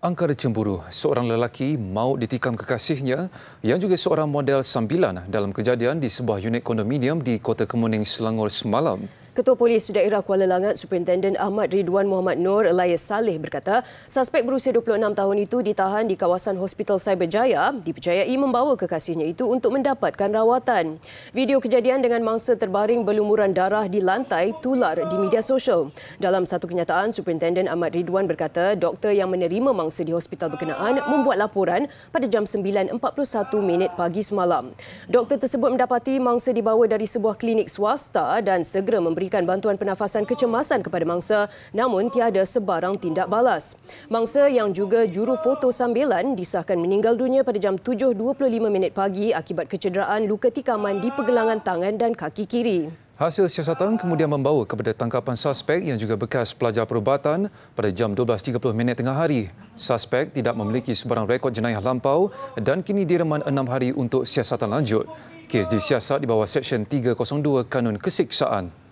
Angkara cemburu, seorang lelaki maut ditikam kekasihnya yang juga seorang model sambilan dalam kejadian di sebuah unit kondominium di Kota Kemuning, Selangor semalam. Ketua Polis Daerah Kuala Langat, Superintenden Ahmad Ridwan Muhammad Nur Elias Saleh berkata, suspek berusia 26 tahun itu ditahan di kawasan Hospital Cyberjaya, dipercayai membawa kekasihnya itu untuk mendapatkan rawatan. Video kejadian dengan mangsa terbaring berlumuran darah di lantai tular di media sosial. Dalam satu kenyataan, Superintenden Ahmad Ridwan berkata, doktor yang menerima mangsa di hospital berkenaan membuat laporan pada jam 9.41 minit pagi semalam. Doktor tersebut mendapati mangsa dibawa dari sebuah klinik swasta dan segera memberi memberikan bantuan penafasan kecemasan kepada mangsa namun tiada sebarang tindak balas. Mangsa yang juga juru foto sambilan disahkan meninggal dunia pada jam 7.25 minit pagi akibat kecederaan luka tikaman di pergelangan tangan dan kaki kiri. Hasil siasatan kemudian membawa kepada tangkapan suspek yang juga bekas pelajar perubatan pada jam 12.30 minit tengah hari. Suspek tidak memiliki sebarang rekod jenayah lampau dan kini direman enam hari untuk siasatan lanjut. Kes disiasat di bawah Seksyen 302 Kanun Kesiksaan.